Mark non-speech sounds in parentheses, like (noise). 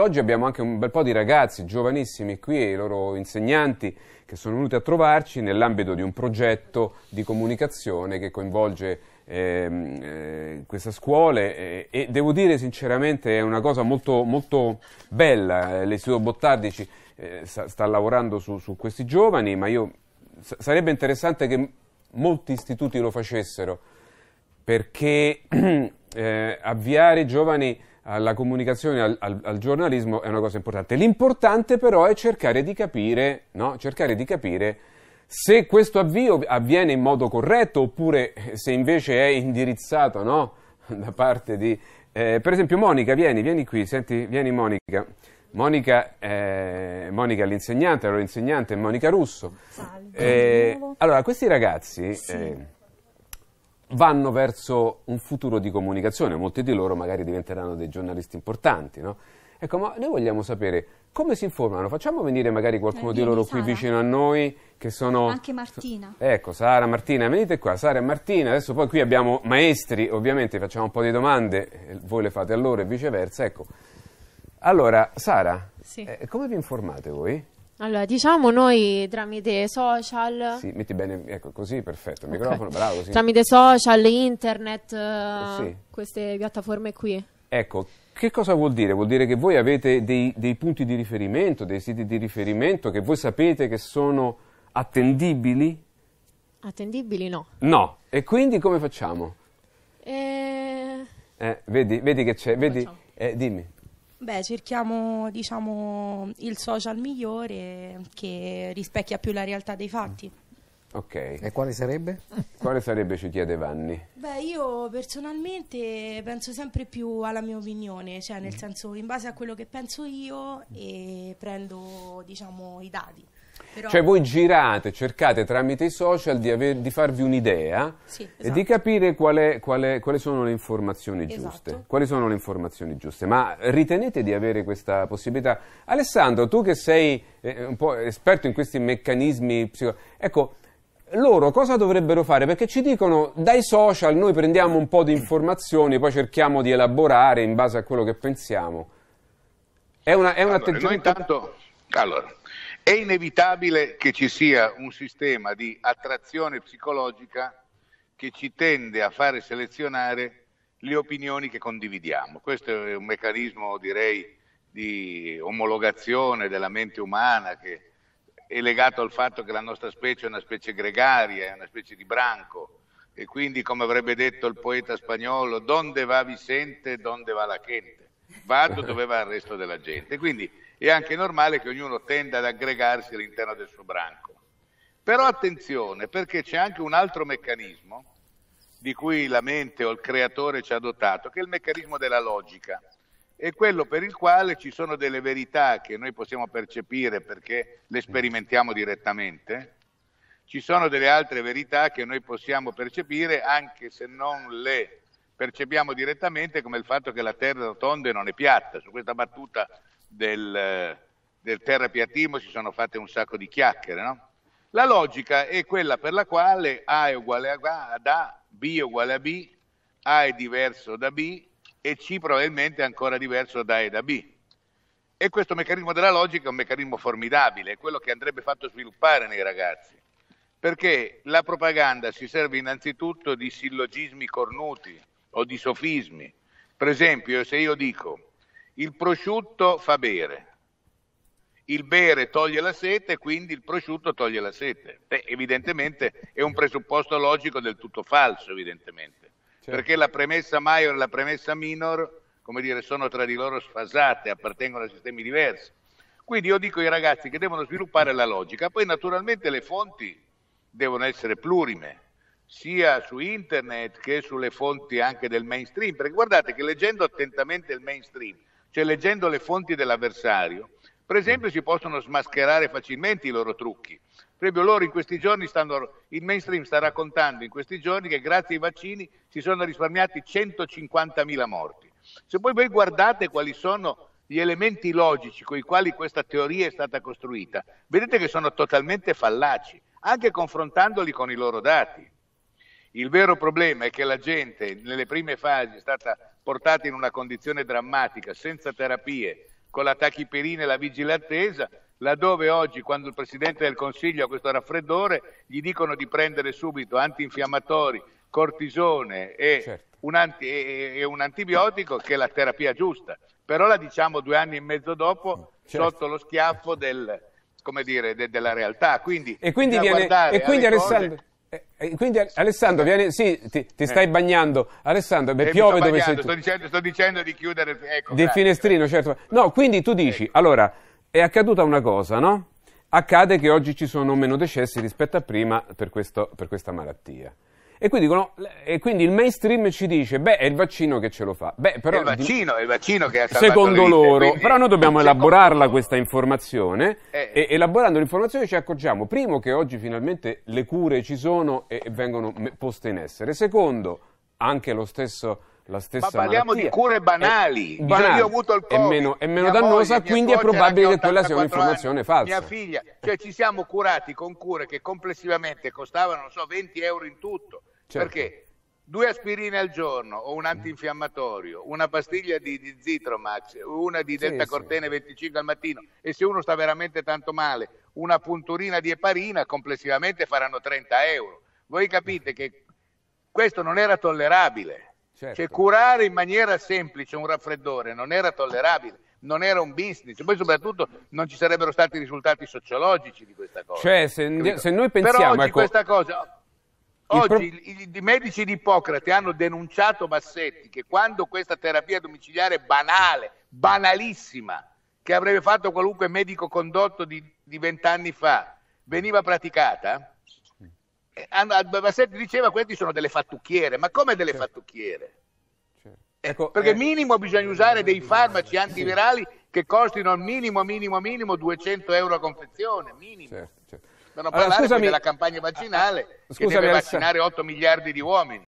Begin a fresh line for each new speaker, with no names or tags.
Oggi abbiamo anche un bel po' di ragazzi giovanissimi qui e i loro insegnanti che sono venuti a trovarci nell'ambito di un progetto di comunicazione che coinvolge ehm, eh, queste scuole eh, e devo dire sinceramente è una cosa molto, molto bella. Eh, L'Istituto Bottardici eh, sta, sta, lavorando su, su, questi giovani, ma io, sarebbe interessante che molti istituti lo facessero perché (clears throat) eh, avviare i giovani alla comunicazione, al, al, al, giornalismo è una cosa importante. L'importante però è cercare di capire, no? cercare di capire se questo avvio avviene in modo corretto oppure se invece è indirizzato no? da parte di... Eh, per esempio Monica, vieni, vieni qui, senti, vieni Monica. Monica, eh, Monica l'insegnante, allora l'insegnante Monica Russo. Salve. Eh, allora, questi ragazzi... Sì eh, vanno verso un futuro di comunicazione, molti di loro magari diventeranno dei giornalisti importanti, no? Ecco, ma noi vogliamo sapere come si informano? Facciamo venire magari qualcuno Vieni, eh, di loro Sara. qui vicino a noi, che sono... Anche Martina. Ecco, Sara, Martina, venite qua, Sara e Martina. Adesso poi qui abbiamo maestri, ovviamente, facciamo un po' di domande, eh, voi le fate a loro e viceversa, ecco. Allora, Sara, sì. eh, come vi informate voi? Allora, diciamo noi tramite social... Sì, metti bene, ecco, così, perfetto, il okay. microfono, bravo, così. Tramite social, internet, eh, sì. queste piattaforme qui. Ecco, che cosa vuol dire? Vuol dire che voi avete dei, dei, punti di riferimento, dei siti di riferimento che voi sapete che sono attendibili? Attendibili no. No, e quindi come facciamo? E... Eh, eh, vedi, vedi, che c'è, vedi, eh, dimmi. Beh, cerchiamo diciamo, il social migliore che rispecchia più la realtà dei fatti. Mm. Ok. E quale sarebbe? Quale sarebbe, ci chiede Vanni? Beh, io personalmente penso sempre più alla mia opinione, cioè nel mm. senso in base a quello che penso io e prendo diciamo, i dati. Però... Cioè voi girate, cercate tramite i social di, aver, di farvi un'idea sì, esatto. e di esatto. capire qual è, qual è, quali sono le informazioni esatto. giuste. Esatto. Quali sono le informazioni giuste? Ma ritenete di avere questa possibilità? Alessandro, tu che sei eh, eh un po' esperto in questi meccanismi psicologici, ecco, loro cosa dovrebbero fare? Perché ci dicono dai social noi prendiamo un po' di informazioni, poi cerchiamo di elaborare in base a quello che pensiamo.
È, una, è un allora, atteggiamento... Intanto... Allora, è inevitabile che ci sia un sistema di attrazione psicologica che ci tende a fare selezionare le opinioni che condividiamo. Questo è un meccanismo, direi, di omologazione della mente umana che è legato al fatto che la nostra specie è una specie gregaria, è una specie di branco e quindi, come avrebbe detto il poeta spagnolo, donde va Vicente, donde va la gente, vado dove va il resto della gente. Quindi è anche normale che ognuno tenda ad aggregarsi all'interno del suo branco. Però attenzione, perché c'è anche un altro meccanismo di cui la mente o il creatore ci ha dotato, che è il meccanismo della logica. È quello per il quale ci sono delle verità che noi possiamo percepire perché le sperimentiamo direttamente, ci sono delle altre verità che noi possiamo percepire anche se non le percepiamo direttamente come il fatto che la terra è rotonda e non è piatta. Su questa battuta del, del terrapiattismo si sono fatte un sacco di chiacchiere, no? La logica è quella per la quale A è uguale ad A, B è uguale a B, A è diverso da B e C probabilmente è ancora diverso da A e da B. E questo meccanismo della logica è un meccanismo formidabile, è quello che andrebbe fatto sviluppare nei ragazzi, perché la propaganda si serve innanzitutto di sillogismi cornuti o di sofismi. Per esempio, se io dico il prosciutto fa bere, il bere toglie la sete, quindi il prosciutto toglie la sete. Beh, evidentemente è un presupposto logico del tutto falso, evidentemente, certo. perché la premessa maior e la premessa minor, come dire, sono tra di loro sfasate, appartengono a sistemi diversi. Quindi io dico ai ragazzi che devono sviluppare la logica, poi naturalmente le fonti devono essere plurime, sia su internet che sulle fonti anche del mainstream, perché guardate che leggendo attentamente il mainstream cioè leggendo le fonti dell'avversario, per esempio si possono smascherare facilmente i loro trucchi. Proprio loro in questi giorni stanno, il mainstream sta raccontando in questi giorni che grazie ai vaccini si sono risparmiati 150.000 morti. Se poi voi guardate quali sono gli elementi logici con i quali questa teoria è stata costruita, vedete che sono totalmente fallaci, anche confrontandoli con i loro dati. Il vero problema è che la gente nelle prime fasi è stata portata in una condizione drammatica, senza terapie, con la tachipirina e la vigile attesa, laddove oggi quando il Presidente del Consiglio ha questo raffreddore gli dicono di prendere subito antinfiammatori, cortisone e, certo. un, anti- e un antibiotico che è la terapia giusta. Però la diciamo due anni e mezzo dopo mm, certo. sotto lo schiaffo del, dire, de- della realtà. Quindi, e quindi, viene, e quindi Alessandro... Cose,
eh, eh, quindi Alessandro, vieni, sì, ti, ti eh. stai eh. bagnando. Alessandro, beh, eh, piove dove bagnando, sei tu. Sto
dicendo, sto dicendo di chiudere. Ecco, Del
finestrino, certo. No, quindi tu dici, ecco. allora, è accaduta una cosa, no? Accade che oggi ci sono meno decessi rispetto a prima per, questo, per questa malattia. E quindi, dicono, e quindi il mainstream ci dice, beh, è il vaccino che ce lo fa.
Beh, però, è il vaccino, è il vaccino che ha Secondo loro, vite, però
noi dobbiamo elaborarla questa informazione eh. e elaborando l'informazione ci accorgiamo, primo, che oggi finalmente le cure ci sono e vengono poste in essere. Secondo, anche lo stesso la stessa Ma parliamo malattia. di cure banali. È, banali. Io ho avuto il COVID, è meno, è meno dannosa, moglie, quindi è probabile che quella sia un'informazione anni, falsa. Mia
figlia, cioè ci siamo curati con cure che complessivamente costavano, non so, 20 euro in tutto Certo. Perché due aspirine al giorno o un antinfiammatorio, una pastiglia di, di Zitromax, una di deltacortene sì, 25 al mattino e se uno sta veramente tanto male, una punturina di eparina complessivamente faranno 30 euro. Voi capite che questo non era tollerabile. Cioè, certo. Cioè curare in maniera semplice un raffreddore non era tollerabile non era un business, poi soprattutto non ci sarebbero stati risultati sociologici di questa cosa. Cioè,
se, se noi pensiamo... Però oggi ecco... questa
cosa Oggi i, i, medici di Ippocrate hanno denunciato Bassetti che quando questa terapia domiciliare banale, banalissima, che avrebbe fatto qualunque medico condotto di vent'anni fa, veniva praticata, Bassetti eh, diceva che queste sono delle fattucchiere, ma come delle certo. fattucchiere? Certo. Eh, ecco, Perché eh, minimo bisogna eh, usare dei farmaci antivirali sì. che costino al minimo, minimo, minimo 200 euro a confezione, minimo. Certo, certo. Devono parlare allora, scusami, della campagna vaccinale scusami, che deve vaccinare 8 miliardi di uomini.